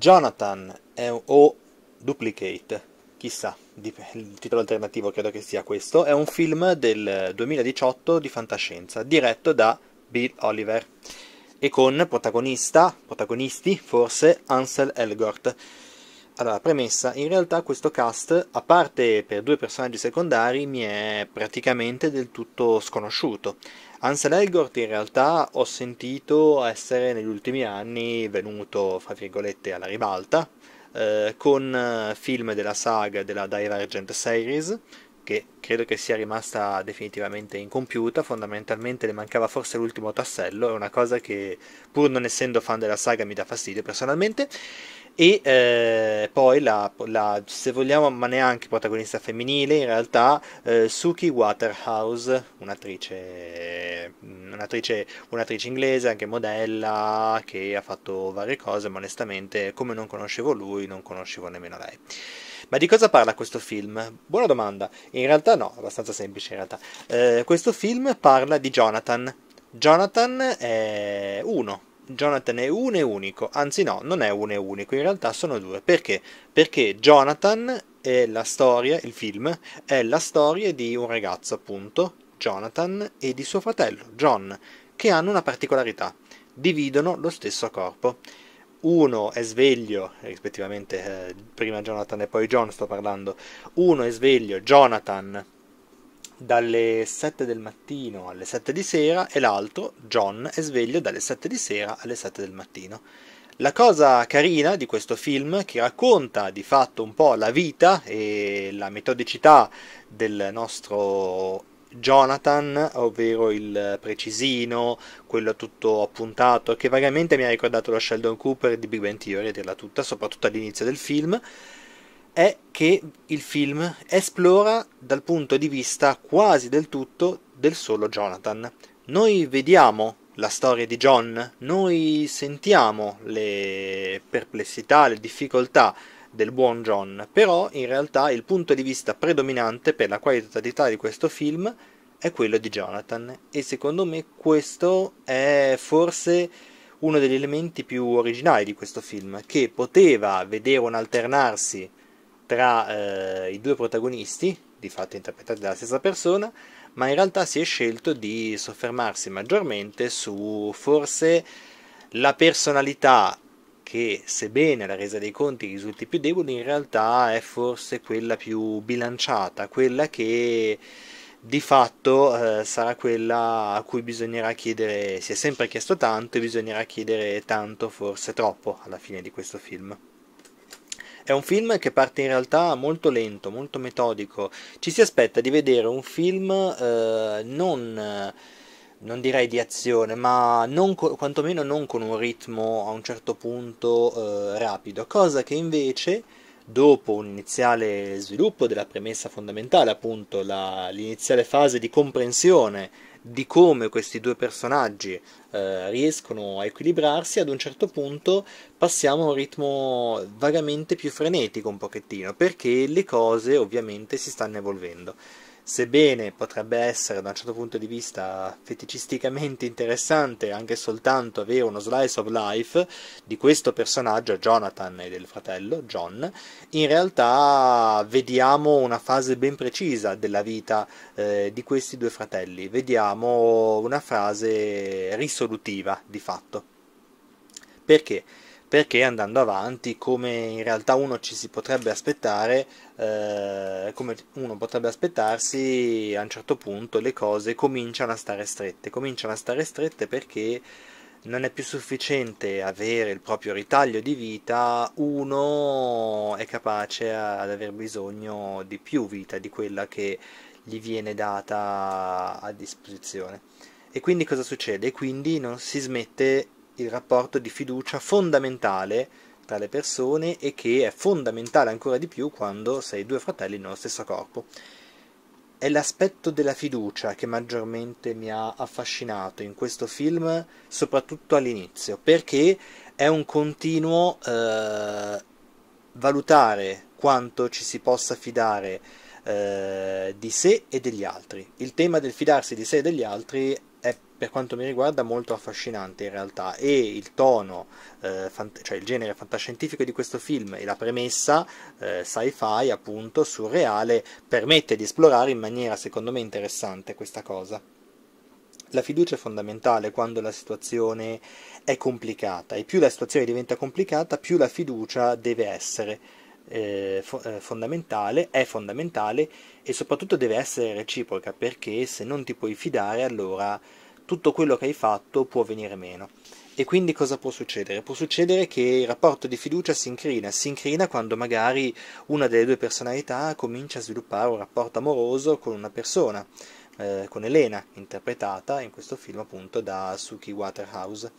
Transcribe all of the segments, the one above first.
Jonathan o Duplicate, chissà, il titolo alternativo credo che sia questo, è un film del 2018 di fantascienza, diretto da Bill Oliver e con protagonista, protagonisti forse, Ansel Elgort. Allora, premessa, in realtà questo cast, a parte per due personaggi secondari, mi è praticamente del tutto sconosciuto. Ansel Elgort in realtà ho sentito essere negli ultimi anni venuto, fra virgolette, alla ribalta eh, con eh, film della saga della Divergent Series che credo che sia rimasta definitivamente incompiuta, fondamentalmente le mancava forse l'ultimo tassello, è una cosa che pur non essendo fan della saga mi dà fastidio personalmente e eh, poi la, la, se vogliamo ma neanche protagonista femminile in realtà eh, Suki Waterhouse un'attrice, mm, un'attrice, un'attrice inglese anche modella che ha fatto varie cose ma onestamente come non conoscevo lui non conoscevo nemmeno lei ma di cosa parla questo film? Buona domanda. In realtà no, abbastanza semplice in realtà. Eh, questo film parla di Jonathan. Jonathan è uno Jonathan è uno e unico, anzi no, non è uno e unico, in realtà sono due. Perché? Perché Jonathan è la storia, il film, è la storia di un ragazzo appunto, Jonathan, e di suo fratello, John, che hanno una particolarità, dividono lo stesso corpo. Uno è sveglio, rispettivamente eh, prima Jonathan e poi John sto parlando, uno è sveglio, Jonathan dalle 7 del mattino alle 7 di sera e l'altro, John, è sveglio dalle 7 di sera alle 7 del mattino. La cosa carina di questo film, che racconta di fatto un po' la vita e la metodicità del nostro Jonathan, ovvero il precisino, quello tutto appuntato, che vagamente mi ha ricordato lo Sheldon Cooper di Big Bang Theory, dirla tutta, soprattutto all'inizio del film, è che il film esplora dal punto di vista quasi del tutto del solo Jonathan. Noi vediamo la storia di John, noi sentiamo le perplessità, le difficoltà del buon John, però in realtà il punto di vista predominante per la quasi totalità di questo film è quello di Jonathan e secondo me questo è forse uno degli elementi più originali di questo film, che poteva vedere un alternarsi tra eh, i due protagonisti, di fatto interpretati dalla stessa persona, ma in realtà si è scelto di soffermarsi maggiormente su forse la personalità che sebbene la resa dei conti risulti più debole, in realtà è forse quella più bilanciata, quella che di fatto eh, sarà quella a cui bisognerà chiedere, si è sempre chiesto tanto e bisognerà chiedere tanto, forse troppo, alla fine di questo film. È un film che parte in realtà molto lento, molto metodico. Ci si aspetta di vedere un film eh, non non direi di azione, ma non, quantomeno non con un ritmo a un certo punto eh, rapido, cosa che invece dopo un iniziale sviluppo della premessa fondamentale, appunto la, l'iniziale fase di comprensione di come questi due personaggi eh, riescono a equilibrarsi, ad un certo punto passiamo a un ritmo vagamente più frenetico un pochettino, perché le cose ovviamente si stanno evolvendo sebbene potrebbe essere da un certo punto di vista feticisticamente interessante anche soltanto avere uno slice of life di questo personaggio Jonathan e del fratello John, in realtà vediamo una fase ben precisa della vita eh, di questi due fratelli, vediamo una fase risolutiva di fatto. Perché? perché andando avanti, come in realtà uno ci si potrebbe aspettare, eh, come uno potrebbe aspettarsi, a un certo punto le cose cominciano a stare strette. Cominciano a stare strette perché non è più sufficiente avere il proprio ritaglio di vita, uno è capace ad aver bisogno di più vita di quella che gli viene data a disposizione. E quindi cosa succede? Quindi non si smette il rapporto di fiducia fondamentale tra le persone e che è fondamentale ancora di più quando sei due fratelli nello stesso corpo. È l'aspetto della fiducia che maggiormente mi ha affascinato in questo film, soprattutto all'inizio, perché è un continuo eh, valutare quanto ci si possa fidare eh, di sé e degli altri. Il tema del fidarsi di sé e degli altri è per quanto mi riguarda molto affascinante in realtà e il tono, eh, fant- cioè il genere fantascientifico di questo film e la premessa eh, sci-fi appunto surreale permette di esplorare in maniera secondo me interessante questa cosa. La fiducia è fondamentale quando la situazione è complicata e più la situazione diventa complicata più la fiducia deve essere eh, fo- eh, fondamentale, è fondamentale e soprattutto deve essere reciproca perché se non ti puoi fidare allora tutto quello che hai fatto può venire meno. E quindi cosa può succedere? Può succedere che il rapporto di fiducia si incrina, si incrina quando magari una delle due personalità comincia a sviluppare un rapporto amoroso con una persona, eh, con Elena, interpretata in questo film appunto da Suki Waterhouse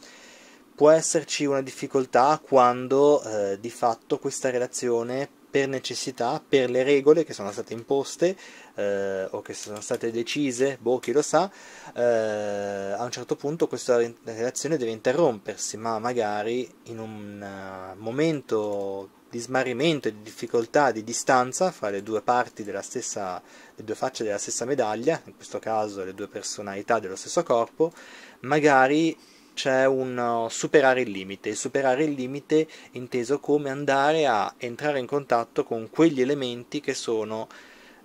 può esserci una difficoltà quando eh, di fatto questa relazione per necessità, per le regole che sono state imposte eh, o che sono state decise, boh, chi lo sa, eh, a un certo punto questa relazione deve interrompersi, ma magari in un uh, momento di smarrimento, di difficoltà, di distanza fra le due parti della stessa, le due facce della stessa medaglia, in questo caso le due personalità dello stesso corpo, magari c'è un uh, superare il limite, superare il limite inteso come andare a entrare in contatto con quegli elementi che sono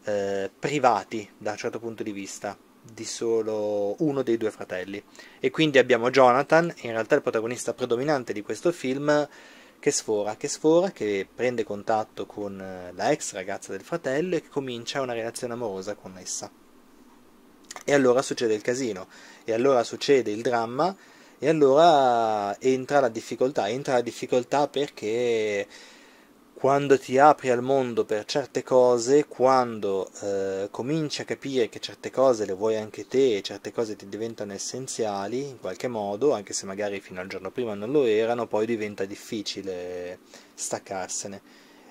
eh, privati da un certo punto di vista di solo uno dei due fratelli. E quindi abbiamo Jonathan, in realtà il protagonista predominante di questo film, che sfora, che sfora, che prende contatto con eh, la ex ragazza del fratello e che comincia una relazione amorosa con essa. E allora succede il casino, e allora succede il dramma e allora entra la difficoltà, entra la difficoltà perché quando ti apri al mondo per certe cose, quando eh, cominci a capire che certe cose le vuoi anche te, e certe cose ti diventano essenziali in qualche modo, anche se magari fino al giorno prima non lo erano, poi diventa difficile staccarsene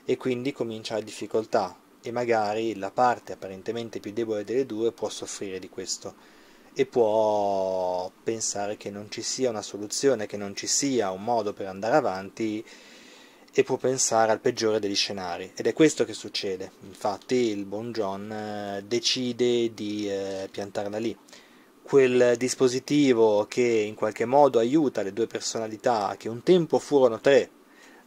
e quindi comincia la difficoltà e magari la parte apparentemente più debole delle due può soffrire di questo e può pensare che non ci sia una soluzione, che non ci sia un modo per andare avanti e può pensare al peggiore degli scenari. Ed è questo che succede. Infatti il buon John eh, decide di eh, piantarla lì. Quel dispositivo che in qualche modo aiuta le due personalità, che un tempo furono tre,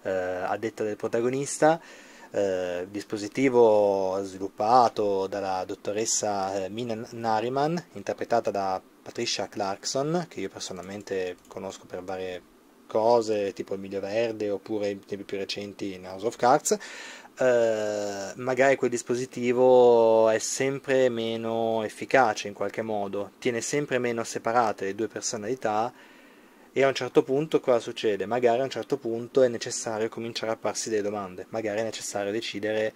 eh, a detta del protagonista, eh, dispositivo sviluppato dalla dottoressa eh, Mina Nariman, interpretata da Patricia Clarkson, che io personalmente conosco per varie cose, tipo Il Miglio Verde oppure in tempi più recenti in House of Cards, Uh, magari quel dispositivo è sempre meno efficace in qualche modo, tiene sempre meno separate le due personalità e a un certo punto cosa succede? Magari a un certo punto è necessario cominciare a farsi delle domande, magari è necessario decidere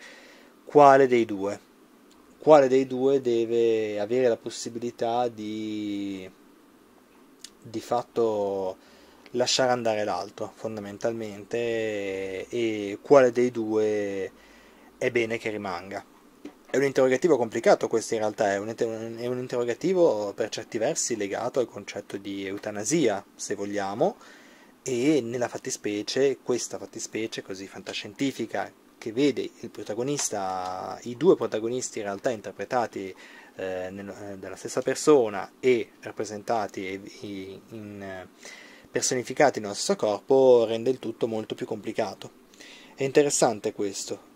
quale dei due, quale dei due deve avere la possibilità di di fatto lasciare andare l'altro fondamentalmente e quale dei due è bene che rimanga. È un interrogativo complicato questo in realtà, è un, è un, interrogativo per certi versi legato al concetto di eutanasia, se vogliamo, e nella fattispecie, questa fattispecie così fantascientifica, che vede il protagonista, i due protagonisti in realtà interpretati eh, nel, eh, dalla stessa persona e rappresentati in, in, eh, personificati nello stesso corpo, rende il tutto molto più complicato. È interessante questo,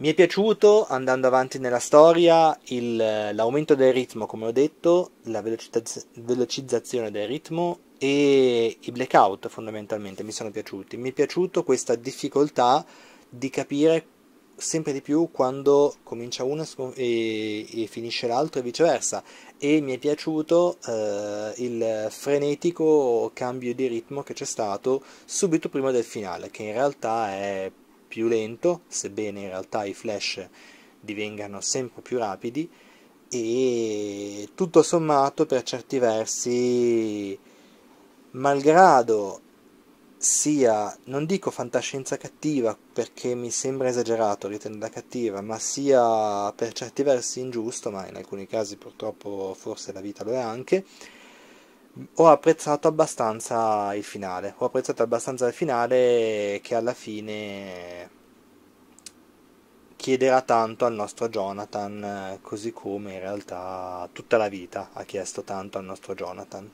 mi è piaciuto, andando avanti nella storia, il, l'aumento del ritmo, come ho detto, la velocizz- velocizzazione del ritmo e i blackout fondamentalmente mi sono piaciuti. Mi è piaciuta questa difficoltà di capire sempre di più quando comincia uno e, e finisce l'altro e viceversa e mi è piaciuto eh, il frenetico cambio di ritmo che c'è stato subito prima del finale che in realtà è più lento, sebbene in realtà i flash divengano sempre più rapidi e tutto sommato per certi versi malgrado sia non dico fantascienza cattiva perché mi sembra esagerato ritenerla cattiva ma sia per certi versi ingiusto ma in alcuni casi purtroppo forse la vita lo è anche ho apprezzato abbastanza il finale. Ho apprezzato abbastanza il finale che alla fine chiederà tanto al nostro Jonathan, eh, così come in realtà tutta la vita ha chiesto tanto al nostro Jonathan.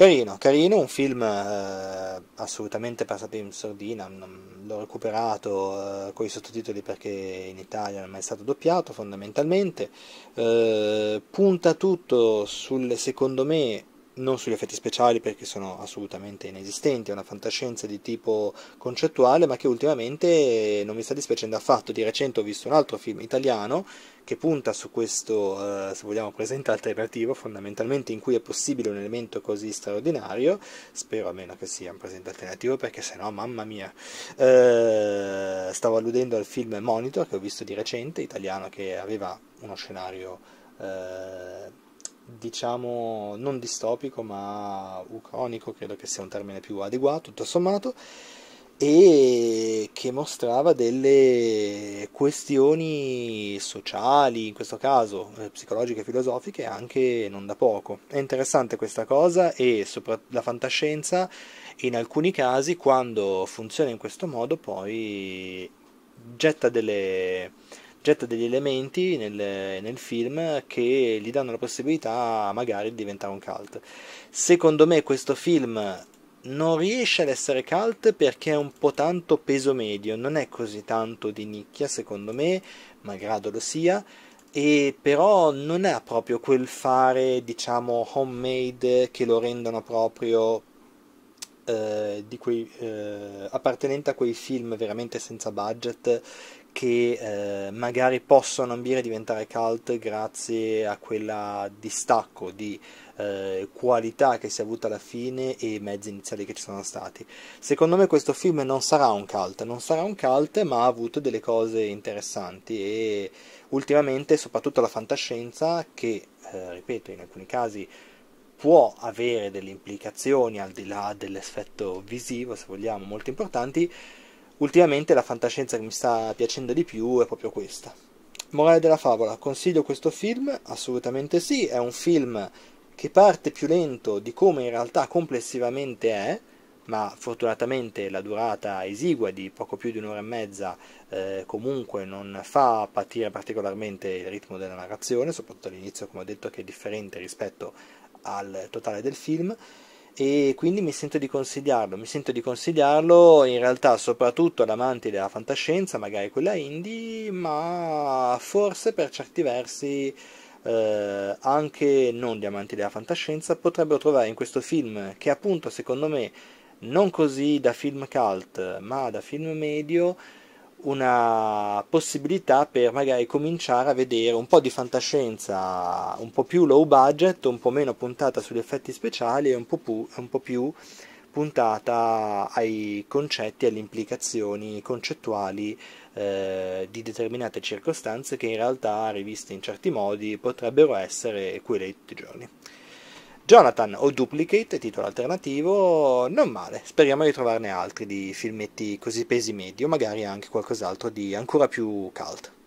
Carino, carino, un film eh, assolutamente passato in sordina, l'ho recuperato eh, con i sottotitoli perché in Italia non è mai stato doppiato fondamentalmente, eh, punta tutto sul, secondo me, non sugli effetti speciali perché sono assolutamente inesistenti, è una fantascienza di tipo concettuale, ma che ultimamente non mi sta dispiacendo affatto. Di recente ho visto un altro film italiano che punta su questo, eh, se vogliamo, presente alternativo, fondamentalmente in cui è possibile un elemento così straordinario, spero almeno che sia un presente alternativo perché sennò, mamma mia, eh, stavo alludendo al film Monitor che ho visto di recente, italiano che aveva uno scenario... Eh, diciamo non distopico ma ucronico, credo che sia un termine più adeguato, tutto sommato, e che mostrava delle questioni sociali, in questo caso eh, psicologiche e filosofiche, anche non da poco. È interessante questa cosa e la fantascienza in alcuni casi quando funziona in questo modo poi getta delle getta degli elementi nel, nel, film che gli danno la possibilità magari di diventare un cult. Secondo me questo film non riesce ad essere cult perché è un po' tanto peso medio, non è così tanto di nicchia secondo me, malgrado lo sia, e però non ha proprio quel fare diciamo homemade che lo rendono proprio eh, quei, eh, appartenente a quei film veramente senza budget che eh, magari possono ambire a diventare cult grazie a quel distacco di eh, qualità che si è avuta alla fine e i mezzi iniziali che ci sono stati. Secondo me questo film non sarà un cult, non sarà un cult, ma ha avuto delle cose interessanti e ultimamente soprattutto la fantascienza che, eh, ripeto, in alcuni casi può avere delle implicazioni al di là dell'effetto visivo, se vogliamo, molto importanti, Ultimamente la fantascienza che mi sta piacendo di più è proprio questa. Morale della favola, consiglio questo film? Assolutamente sì, è un film che parte più lento di come in realtà complessivamente è, ma fortunatamente la durata esigua di poco più di un'ora e mezza eh, comunque non fa patire particolarmente il ritmo della narrazione, soprattutto all'inizio come ho detto che è differente rispetto al totale del film e quindi mi sento di consigliarlo, mi sento di consigliarlo in realtà soprattutto ad amanti della fantascienza, magari quella indie, ma forse per certi versi eh, anche non di amanti della fantascienza potrebbero trovare in questo film che appunto secondo me non così da film cult ma da film medio una possibilità per magari cominciare a vedere un po' di fantascienza un po' più low budget, un po' meno puntata sugli effetti speciali e un po' più, un po più puntata ai concetti alle implicazioni concettuali eh, di determinate circostanze che in realtà riviste in certi modi potrebbero essere quelle di tutti i giorni. Jonathan o Duplicate, titolo alternativo, non male. Speriamo di trovarne altri di filmetti così pesi medio, magari anche qualcos'altro di ancora più cult.